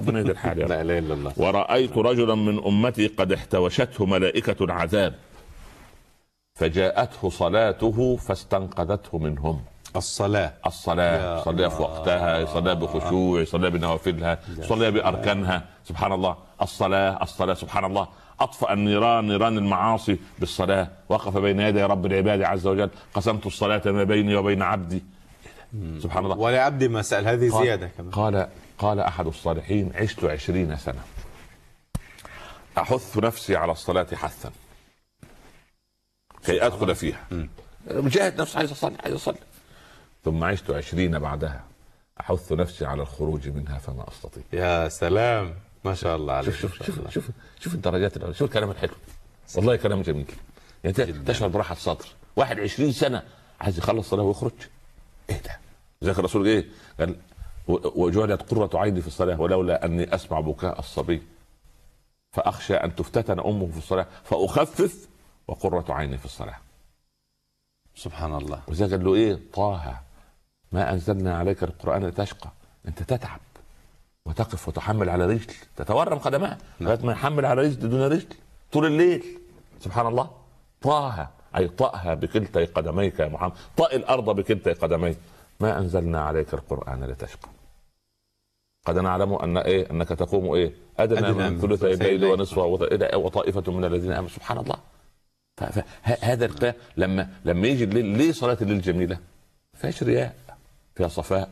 ربنا يدير حالي لا اله الا الله ورأيت رجلا من أمتي قد احتوشته ملائكة عذاب فجاءته صلاته فاستنقذته منهم الصلاة الصلاة صلى في وقتها صلى بخشوع صلى بنوافلها صلى بأركانها سبحان الله الصلاة الصلاة سبحان الله أطفأ النيران نيران المعاصي بالصلاة وقف بين يدي رب العباد عز وجل قسمت الصلاة ما بيني وبين عبدي سبحان الله ولعبدي ما سأل هذه زيادة كمان قال قال أحد الصالحين عشت عشرين سنة أحث نفسي على الصلاة حثا كي أدخل فيها مجاهد نفسي عايز أصلي عايز أصلي ثم عشت عشرين بعدها أحث نفسي على الخروج منها فما أستطيع يا سلام ما شاء الله عليك شوف شوف شوف, الله. شوف شوف الدرجات الأولى شوف الكلام الحلو والله كلام جميل يعني تشعر براحة صدر واحد عشرين سنة عايز يخلص صلاة ويخرج ايه ده ذكر الرسول ايه قال وجعلت قرة عيني في الصلاة ولولا أني أسمع بكاء الصبي فأخشى أن تفتتن أمه في الصلاة فأخفف وقرة عيني في الصلاة سبحان الله وذاك قال له إيه طه ما أنزلنا عليك القرآن لتشقى أنت تتعب وتقف وتحمل على رجل تتورم قدمها نعم. لغايه ما يحمل على رجل دون رجل طول الليل سبحان الله طاها اي طأها بكلتي قدميك يا محمد طأ الارض بكلتي قدميك ما انزلنا عليك القران لتشقى قد نعلم ان ايه انك تقوم ايه ادنى, من ثلثي الليل ونصفه إيه، وطائفه من الذين امنوا سبحان الله هذا لما لما يجي الليل ليه صلاه الليل جميله؟ فيهاش رياء فيها صفاء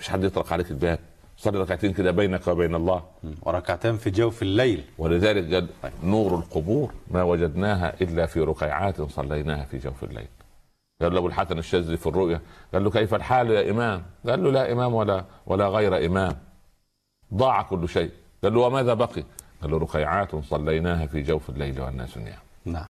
مش حد يطرق عليك الباب صلي ركعتين كده بينك وبين الله وركعتان في جوف الليل ولذلك قال طيب. نور القبور ما وجدناها الا في ركيعات صليناها في جوف الليل قال له ابو الحسن الشاذلي في الرؤيا قال له كيف الحال يا امام؟ قال له لا امام ولا ولا غير امام ضاع كل شيء قال له وماذا بقي قال له رقيعات صليناها في جوف الليل والناس نعم